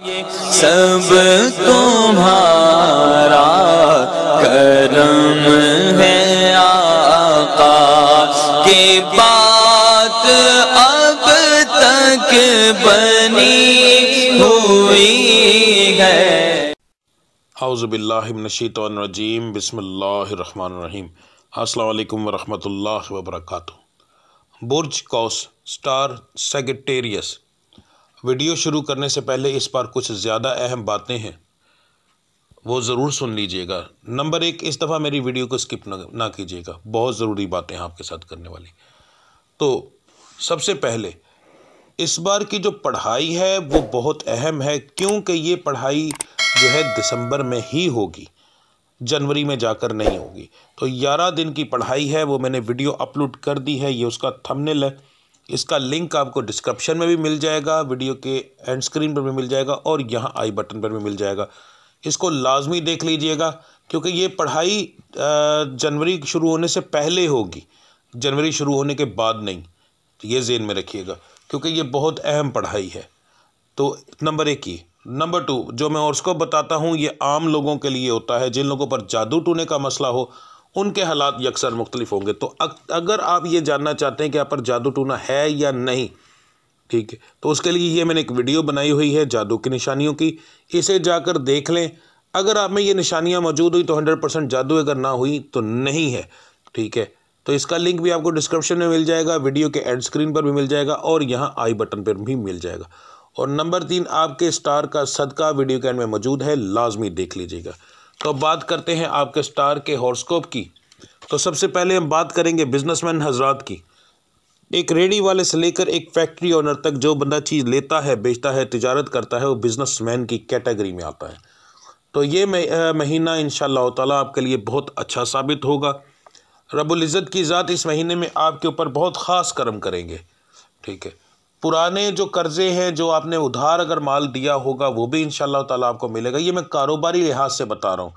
सब तुम्हारा करम है आका के बात अब तक बनी हुई है अज़बिल्लाशीतरजीम बिस्मिल्लाम असलकम वरहमल वर्क बुर्ज कौस स्टार सेगटेरियस वीडियो शुरू करने से पहले इस पर कुछ ज़्यादा अहम बातें हैं वो ज़रूर सुन लीजिएगा नंबर एक इस दफ़ा मेरी वीडियो को स्किप ना कीजिएगा बहुत ज़रूरी बातें हैं आपके साथ करने वाली तो सबसे पहले इस बार की जो पढ़ाई है वो बहुत अहम है क्योंकि ये पढ़ाई जो है दिसंबर में ही होगी जनवरी में जाकर नहीं होगी तो ग्यारह दिन की पढ़ाई है वो मैंने वीडियो अपलोड कर दी है ये उसका थंबनेल है इसका लिंक आपको डिस्क्रिप्शन में भी मिल जाएगा वीडियो के एंड स्क्रीन पर भी मिल जाएगा और यहाँ आई बटन पर भी मिल जाएगा इसको लाजमी देख लीजिएगा क्योंकि ये पढ़ाई जनवरी शुरू होने से पहले होगी जनवरी शुरू होने के बाद नहीं ये जेन में रखिएगा क्योंकि ये बहुत अहम पढ़ाई है तो नंबर एक ही नंबर टू जो मैं और उसको बताता हूँ ये आम लोगों के लिए होता है जिन लोगों पर जादू टूने का मसला हो उनके हालात यकसर मुख्तलिफ होंगे तो अगर आप ये जानना चाहते हैं कि आप पर जादू टूना है या नहीं ठीक है तो उसके लिए ये मैंने एक वीडियो बनाई हुई है जादू की निशानियों की इसे जाकर देख लें अगर आप में ये निशानियाँ मौजूद हुई तो हंड्रेड परसेंट जादू अगर ना हुई तो नहीं है ठीक है तो इसका लिंक भी आपको डिस्क्रिप्शन में मिल जाएगा वीडियो के एंड स्क्रीन पर भी मिल जाएगा और यहाँ आई बटन पर भी मिल जाएगा और नंबर तीन आपके स्टार का सदका वीडियो के एंड में मौजूद है लाजमी देख लीजिएगा तो बात करते हैं आपके स्टार के हॉर्स्कोप की तो सबसे पहले हम बात करेंगे बिजनेसमैन हजरात की एक रेडी वाले से लेकर एक फैक्ट्री ओनर तक जो बंदा चीज़ लेता है बेचता है तजारत करता है वो बिजनेसमैन की कैटेगरी में आता है तो ये महीना इन ताला आपके लिए बहुत अच्छा साबित होगा रबुल्ज़त की ज़ात इस महीने में आपके ऊपर बहुत ख़ास करम करेंगे ठीक है पुराने जो कर्ज़े हैं जो आपने उधार अगर माल दिया होगा वो भी इन शाह आपको मिलेगा ये मैं कारोबारी लिहाज से बता रहा हूँ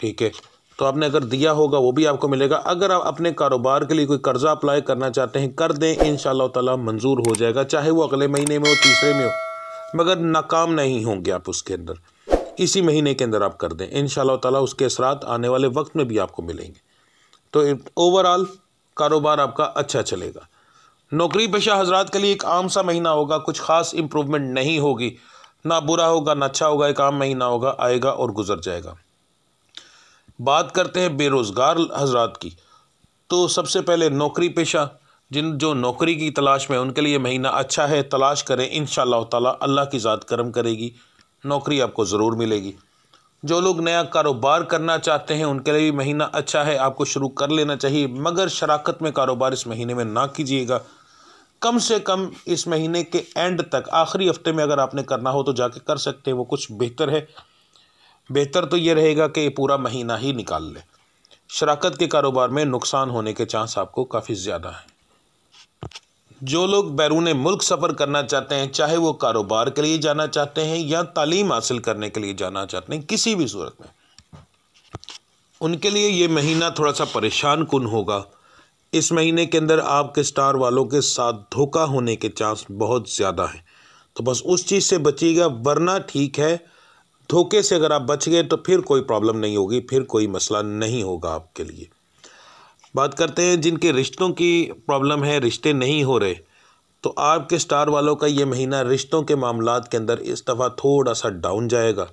ठीक है तो आपने अगर दिया होगा वो भी आपको मिलेगा अगर आप अपने कारोबार के लिए कोई कर्ज़ा अप्लाई करना चाहते हैं कर दें इन ताला मंजूर हो जाएगा चाहे वो अगले महीने में हो तीसरे में हो मगर नाकाम नहीं होंगे आप उसके अंदर इसी महीने के अंदर आप कर दें इन ताला उसके असरात आने वाले वक्त में भी आपको मिलेंगे तो ओवरऑल कारोबार आपका अच्छा चलेगा नौकरी पेशा हजरात के लिए एक आम सा महीना होगा कुछ ख़ास इम्प्रूवमेंट नहीं होगी ना बुरा होगा ना अच्छा होगा एक आम महीना होगा आएगा और गुजर जाएगा बात करते हैं बेरोज़गार हजरात की तो सबसे पहले नौकरी पेशा जिन जो नौकरी की तलाश में उनके लिए महीना अच्छा है तलाश करें इन ताला अल्लाह की ज़ात करम करेगी नौकरी आपको ज़रूर मिलेगी जो लोग नया कारोबार करना चाहते हैं उनके लिए भी महीना अच्छा है आपको शुरू कर लेना चाहिए मगर शराकत में कारोबार इस महीने में ना कीजिएगा कम से कम इस महीने के एंड तक आखिरी हफ्ते में अगर आपने करना हो तो जाके कर सकते हैं वो कुछ बेहतर है बेहतर तो ये रहेगा कि ये पूरा महीना ही निकाल लें शराकत के कारोबार में नुकसान होने के चांस आपको काफ़ी ज़्यादा हैं जो लोग बैरून मुल्क सफ़र करना चाहते हैं चाहे वो कारोबार के लिए जाना चाहते हैं या तालीम हासिल करने के लिए जाना चाहते हैं किसी भी सूरत में उनके लिए ये महीना थोड़ा सा परेशान कन होगा इस महीने के अंदर आपके स्टार वालों के साथ धोखा होने के चांस बहुत ज़्यादा हैं तो बस उस चीज़ से बचिएगा वरना ठीक है धोखे से अगर आप बच गए तो फिर कोई प्रॉब्लम नहीं होगी फिर कोई मसला नहीं होगा आपके लिए बात करते हैं जिनके रिश्तों की प्रॉब्लम है रिश्ते नहीं हो रहे तो आपके स्टार वालों का ये महीना रिश्तों के मामला के अंदर इस दफ़ा थोड़ा सा डाउन जाएगा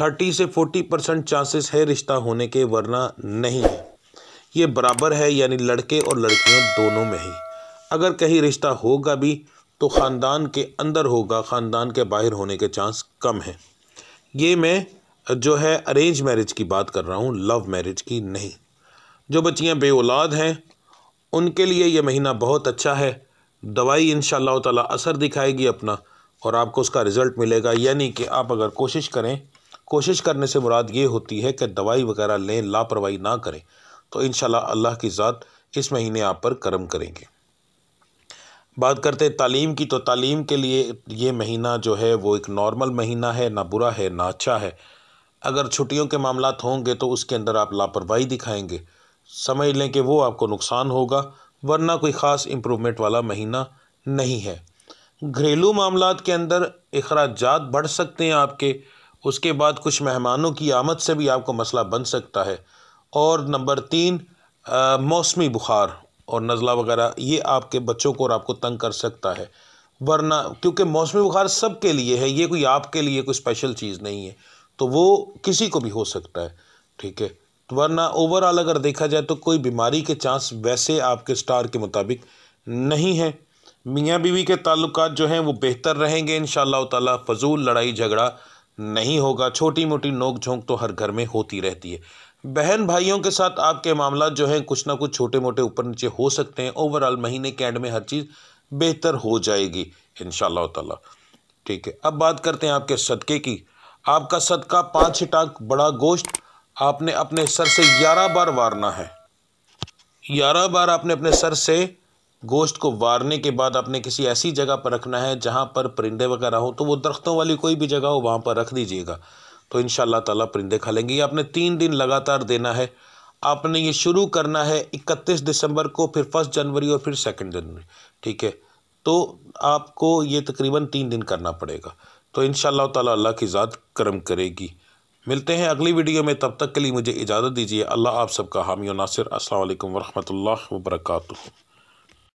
थर्टी से फोर्टी परसेंट चांसेस है रिश्ता होने के वरना नहीं है ये बराबर है यानी लड़के और लड़कियों दोनों में ही अगर कहीं रिश्ता होगा भी तो ख़ानदान के अंदर होगा ख़ानदान के बाहर होने के चांस कम हैं ये मैं जो है अरेंज मैरिज की बात कर रहा हूँ लव मैरिज की नहीं जो बच्चियाँ बे औलाद हैं उनके लिए ये महीना बहुत अच्छा है दवाई इन ताला असर दिखाएगी अपना और आपको उसका रिज़ल्ट मिलेगा यानी कि आप अगर कोशिश करें कोशिश करने से मुराद ये होती है कि दवाई वगैरह लें लापरवाही ना करें तो इन अल्लाह की ज़ात इस महीने आप पर करम करेंगे बात करते हैं तालीम की तो तालीम के लिए ये महीना जो है वो एक नॉर्मल महीना है ना बुरा है ना अच्छा है अगर छुट्टियों के मामला होंगे तो उसके अंदर आप लापरवाही दिखाएंगे समझ लें कि वो आपको नुकसान होगा वरना कोई ख़ास इम्प्रूवमेंट वाला महीना नहीं है घरेलू मामला के अंदर अखराज बढ़ सकते हैं आपके उसके बाद कुछ मेहमानों की आमद से भी आपको मसला बन सकता है और नंबर तीन मौसमी बुखार और नज़ला वगैरह ये आपके बच्चों को और आपको तंग कर सकता है वरना क्योंकि मौसमी बुखार सब के लिए है ये कोई आपके लिए कोई स्पेशल चीज़ नहीं है तो वो किसी को भी हो सकता है ठीक है तो वरना ओवरऑल अगर देखा जाए तो कोई बीमारी के चांस वैसे आपके स्टार के मुताबिक नहीं है मियाँ बीवी के ताल्लुक जो हैं वो बेहतर रहेंगे इन ताला फजूल लड़ाई झगड़ा नहीं होगा छोटी मोटी नोक झोंक तो हर घर में होती रहती है बहन भाइयों के साथ आपके मामला जो हैं कुछ ना कुछ छोटे मोटे ऊपर नीचे हो सकते हैं ओवरऑल महीने के एंड में हर चीज़ बेहतर हो जाएगी इन ताला ठीक है अब बात करते हैं आपके सदक़े की आपका सदका पाँच टाक बड़ा गोश्त आपने अपने सर से ग्यारह बार वारना है ग्यारह बार आपने अपने सर से गोश्त को वारने के बाद आपने किसी ऐसी जगह पर रखना है जहाँ पर परिंदे वगैरह हो तो वो दरख्तों वाली कोई भी जगह हो वहाँ पर रख दीजिएगा तो इन ताला परिंदे खा लेंगे ये आपने तीन दिन लगातार देना है आपने ये शुरू करना है इकतीस दिसंबर को फिर फर्स्ट जनवरी और फिर सेकेंड जनवरी ठीक है तो आपको ये तकरीबन तीन दिन करना पड़ेगा तो इन ताला अल्लाह की ज़ात करम करेगी मिलते हैं अगली वीडियो में तब तक के लिए मुझे इजाज़त दीजिए अल्लाह आप सबका हामी नासिर असल वरहमल वर्का